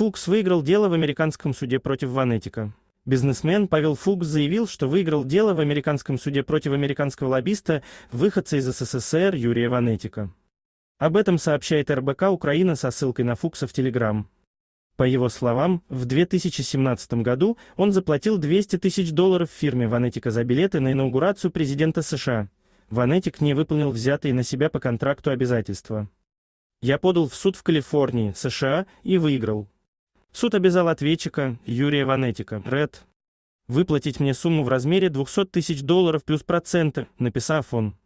Фукс выиграл дело в американском суде против Ванетика. Бизнесмен Павел Фукс заявил, что выиграл дело в американском суде против американского лоббиста, выходца из СССР Юрия Ванетика. Об этом сообщает РБК Украина со ссылкой на Фукса в Телеграм. По его словам, в 2017 году он заплатил 200 тысяч долларов фирме Ванетика за билеты на инаугурацию президента США. Ванетик не выполнил взятые на себя по контракту обязательства. «Я подал в суд в Калифорнии, США, и выиграл», Суд обязал ответчика, Юрия Ванетика, РЭД, выплатить мне сумму в размере 200 тысяч долларов плюс проценты, написав он.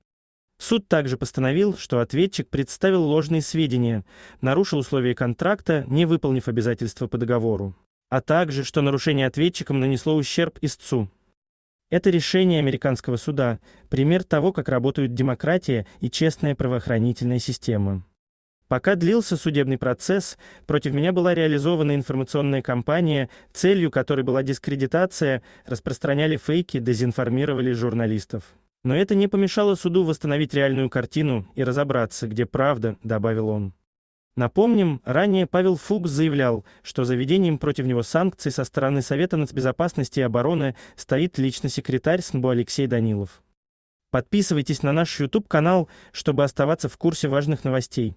Суд также постановил, что ответчик представил ложные сведения, нарушил условия контракта, не выполнив обязательства по договору, а также, что нарушение ответчиком нанесло ущерб истцу. Это решение американского суда – пример того, как работают демократия и честная правоохранительная система. Пока длился судебный процесс, против меня была реализована информационная кампания, целью которой была дискредитация, распространяли фейки, дезинформировали журналистов. Но это не помешало суду восстановить реальную картину и разобраться, где правда, добавил он. Напомним, ранее Павел Фукс заявлял, что заведением против него санкций со стороны Совета нацбезопасности и обороны стоит лично секретарь СНБО Алексей Данилов. Подписывайтесь на наш YouTube-канал, чтобы оставаться в курсе важных новостей.